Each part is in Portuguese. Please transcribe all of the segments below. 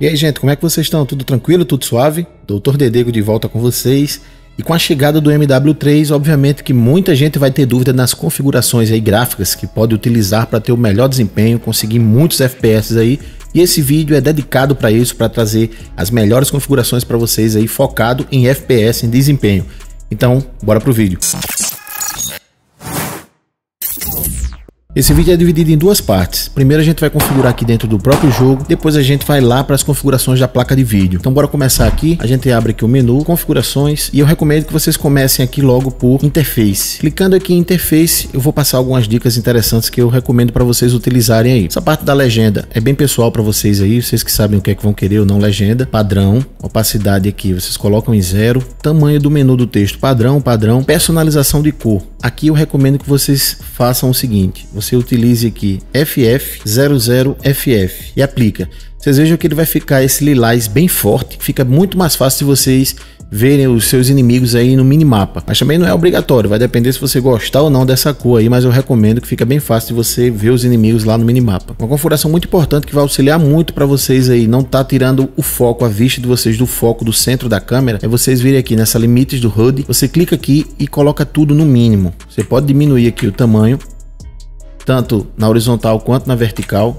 E aí, gente, como é que vocês estão? Tudo tranquilo? Tudo suave? Doutor Dedego de volta com vocês. E com a chegada do MW3, obviamente que muita gente vai ter dúvida nas configurações aí gráficas que pode utilizar para ter o melhor desempenho, conseguir muitos FPS aí. E esse vídeo é dedicado para isso, para trazer as melhores configurações para vocês aí, focado em FPS, em desempenho. Então, bora pro vídeo. Música Esse vídeo é dividido em duas partes. Primeiro a gente vai configurar aqui dentro do próprio jogo, depois a gente vai lá para as configurações da placa de vídeo. Então bora começar aqui, a gente abre aqui o menu, configurações, e eu recomendo que vocês comecem aqui logo por interface. Clicando aqui em interface, eu vou passar algumas dicas interessantes que eu recomendo para vocês utilizarem aí. Essa parte da legenda é bem pessoal para vocês aí, vocês que sabem o que é que vão querer ou não legenda. Padrão, opacidade aqui, vocês colocam em zero. Tamanho do menu do texto, padrão, padrão. Personalização de cor. Aqui eu recomendo que vocês façam o seguinte, você utilize aqui FF00FF e aplica. Vocês vejam que ele vai ficar esse lilás bem forte, fica muito mais fácil de vocês verem os seus inimigos aí no minimapa. Mas também não é obrigatório, vai depender se você gostar ou não dessa cor aí, mas eu recomendo que fica bem fácil de você ver os inimigos lá no minimapa. Uma configuração muito importante que vai auxiliar muito para vocês aí, não tá tirando o foco, a vista de vocês do foco do centro da câmera, é vocês virem aqui nessa limites do HUD, você clica aqui e coloca tudo no mínimo. Você pode diminuir aqui o tamanho tanto na horizontal quanto na vertical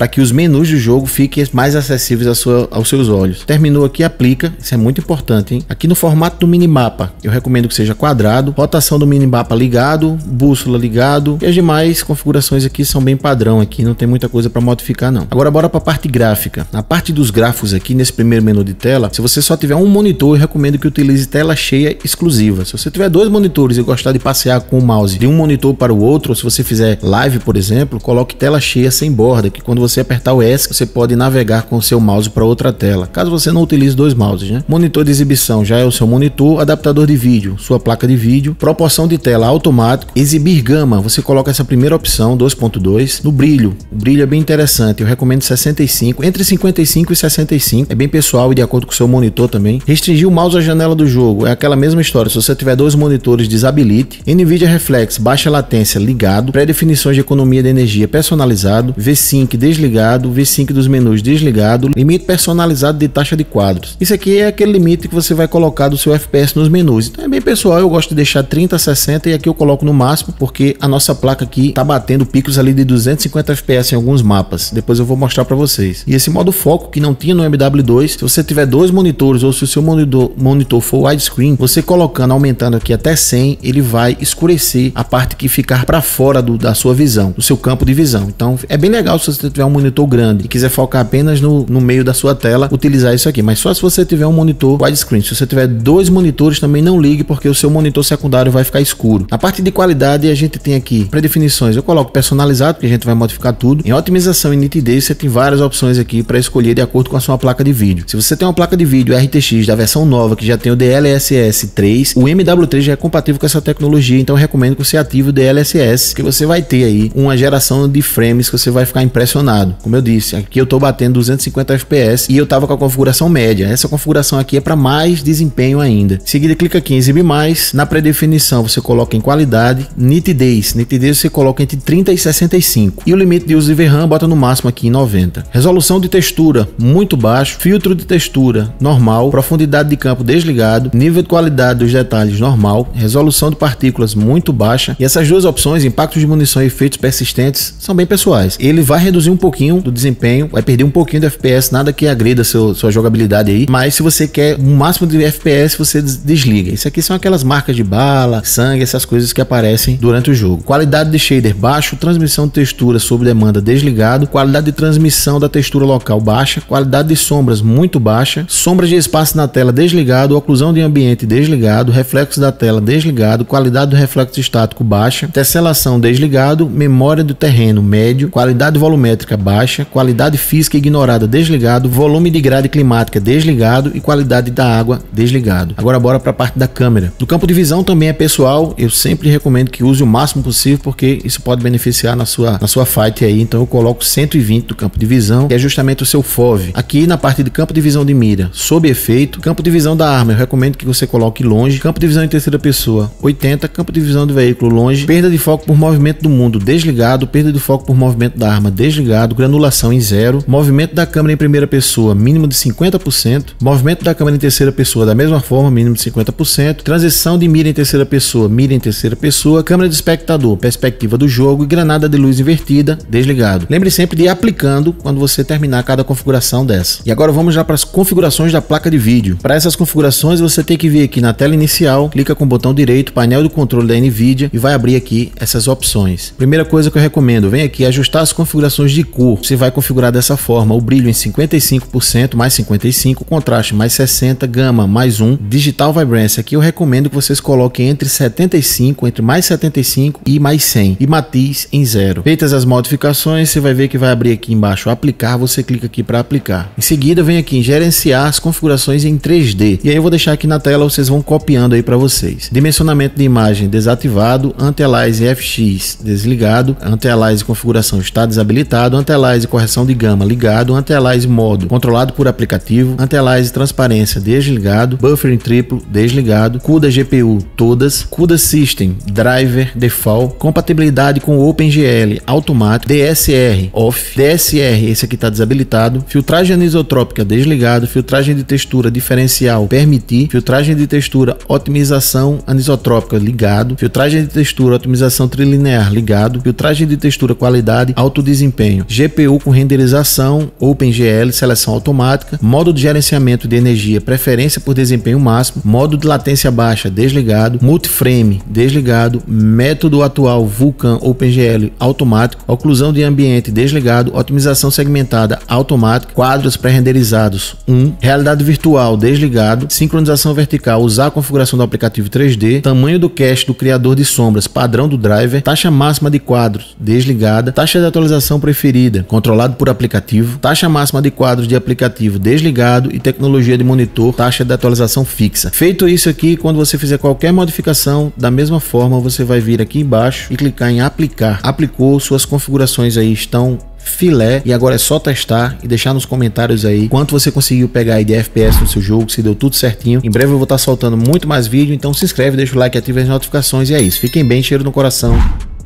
para que os menus do jogo fiquem mais acessíveis sua, aos seus olhos. Terminou aqui, aplica, isso é muito importante, hein? Aqui no formato do minimapa, eu recomendo que seja quadrado, rotação do minimapa ligado, bússola ligado, e as demais configurações aqui são bem padrão aqui, não tem muita coisa para modificar não. Agora bora para a parte gráfica. Na parte dos gráficos aqui, nesse primeiro menu de tela, se você só tiver um monitor, eu recomendo que utilize tela cheia exclusiva. Se você tiver dois monitores e gostar de passear com o mouse de um monitor para o outro, ou se você fizer live, por exemplo, coloque tela cheia sem borda, que quando você você apertar o S, você pode navegar com o seu mouse para outra tela, caso você não utilize dois mouses. Né? Monitor de exibição já é o seu monitor, adaptador de vídeo, sua placa de vídeo, proporção de tela automático, exibir gama, você coloca essa primeira opção, 2.2, no brilho. O brilho é bem interessante, eu recomendo 65, entre 55 e 65, é bem pessoal e de acordo com o seu monitor também. Restringir o mouse à janela do jogo, é aquela mesma história, se você tiver dois monitores, desabilite. NVIDIA Reflex, baixa latência, ligado. Pré-definições de economia de energia personalizado. V-Sync, desligado desligado, v 5 dos menus desligado, limite personalizado de taxa de quadros. Isso aqui é aquele limite que você vai colocar do seu FPS nos menus. Então é bem pessoal, eu gosto de deixar 30, 60 e aqui eu coloco no máximo porque a nossa placa aqui tá batendo picos ali de 250 FPS em alguns mapas. Depois eu vou mostrar para vocês. E esse modo foco que não tinha no MW2, se você tiver dois monitores ou se o seu monitor, monitor for widescreen, você colocando, aumentando aqui até 100, ele vai escurecer a parte que ficar para fora do, da sua visão, do seu campo de visão. Então é bem legal se você tiver um um monitor grande e quiser focar apenas no, no meio da sua tela, utilizar isso aqui. Mas só se você tiver um monitor widescreen. Se você tiver dois monitores, também não ligue, porque o seu monitor secundário vai ficar escuro. A parte de qualidade, a gente tem aqui predefinições. Eu coloco personalizado, porque a gente vai modificar tudo. Em otimização e nitidez, você tem várias opções aqui para escolher de acordo com a sua placa de vídeo. Se você tem uma placa de vídeo RTX da versão nova, que já tem o DLSS 3, o MW3 já é compatível com essa tecnologia, então recomendo que você ative o DLSS, que você vai ter aí uma geração de frames que você vai ficar impressionado como eu disse, aqui eu estou batendo 250 FPS e eu estava com a configuração média. Essa configuração aqui é para mais desempenho ainda. Em seguida, clica aqui em exibir mais. Na predefinição, você coloca em qualidade, nitidez. Nitidez você coloca entre 30 e 65. E o limite de uso de VRAM bota no máximo aqui em 90. Resolução de textura, muito baixo. Filtro de textura, normal. Profundidade de campo desligado. Nível de qualidade dos detalhes, normal. Resolução de partículas, muito baixa. E essas duas opções, impacto de munição e efeitos persistentes, são bem pessoais. Ele vai reduzir um pouquinho do desempenho, vai perder um pouquinho do FPS, nada que agreda seu, sua jogabilidade aí, mas se você quer o um máximo de FPS, você desliga. Isso aqui são aquelas marcas de bala, sangue, essas coisas que aparecem durante o jogo. Qualidade de shader baixo, transmissão de textura sob demanda desligado, qualidade de transmissão da textura local baixa, qualidade de sombras muito baixa, sombras de espaço na tela desligado, oclusão de ambiente desligado, reflexo da tela desligado, qualidade do reflexo estático baixa, tesselação desligado, memória do terreno médio, qualidade volumétrica baixa, qualidade física ignorada desligado, volume de grade climática desligado e qualidade da água desligado. Agora bora para a parte da câmera. Do campo de visão também é pessoal, eu sempre recomendo que use o máximo possível porque isso pode beneficiar na sua, na sua fight aí, então eu coloco 120 do campo de visão, que é justamente o seu FOV. Aqui na parte de campo de visão de mira, sob efeito, campo de visão da arma, eu recomendo que você coloque longe, campo de visão em terceira pessoa 80, campo de visão do veículo longe, perda de foco por movimento do mundo desligado, perda de foco por movimento da arma desligado, granulação em zero, movimento da câmera em primeira pessoa mínimo de 50%, movimento da câmera em terceira pessoa da mesma forma, mínimo de 50%, transição de mira em terceira pessoa, mira em terceira pessoa, câmera de espectador, perspectiva do jogo e granada de luz invertida, desligado. Lembre sempre de ir aplicando quando você terminar cada configuração dessa. E agora vamos já para as configurações da placa de vídeo. Para essas configurações você tem que vir aqui na tela inicial, clica com o botão direito, painel do controle da NVIDIA e vai abrir aqui essas opções. Primeira coisa que eu recomendo, vem aqui ajustar as configurações de cor. Você vai configurar dessa forma: o brilho em 55%, mais 55%, contraste mais 60%, gama mais 1, digital vibrance. Aqui eu recomendo que vocês coloquem entre 75, entre mais 75 e mais 100, e matiz em 0. Feitas as modificações, você vai ver que vai abrir aqui embaixo aplicar, você clica aqui para aplicar. Em seguida, vem aqui em gerenciar as configurações em 3D. E aí eu vou deixar aqui na tela, vocês vão copiando aí para vocês. Dimensionamento de imagem desativado, anti alize FX desligado, anti alize configuração está desabilitado, Antelize correção de gama ligado, Antelize modo controlado por aplicativo, Antelize transparência desligado, buffering triplo desligado, CUDA GPU todas, CUDA System driver default, compatibilidade com OpenGL automático, DSR off, DSR esse aqui está desabilitado, filtragem anisotrópica desligado, filtragem de textura diferencial permitir, filtragem de textura otimização anisotrópica ligado, filtragem de textura otimização trilinear ligado, filtragem de textura qualidade alto desempenho GPU com renderização, OpenGL, seleção automática, modo de gerenciamento de energia, preferência por desempenho máximo, modo de latência baixa desligado, multiframe desligado, método atual Vulkan OpenGL automático, oclusão de ambiente desligado, otimização segmentada automática, quadros pré-renderizados 1, um, realidade virtual desligado, sincronização vertical, usar a configuração do aplicativo 3D, tamanho do cache do criador de sombras, padrão do driver, taxa máxima de quadros desligada, taxa de atualização preferida controlado por aplicativo, taxa máxima de quadros de aplicativo desligado e tecnologia de monitor, taxa de atualização fixa. Feito isso aqui, quando você fizer qualquer modificação, da mesma forma você vai vir aqui embaixo e clicar em aplicar. Aplicou, suas configurações aí estão filé e agora é só testar e deixar nos comentários aí quanto você conseguiu pegar aí de FPS no seu jogo, se deu tudo certinho. Em breve eu vou estar tá soltando muito mais vídeo, então se inscreve, deixa o like, ativa as notificações e é isso. Fiquem bem, cheiro no coração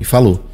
e falou!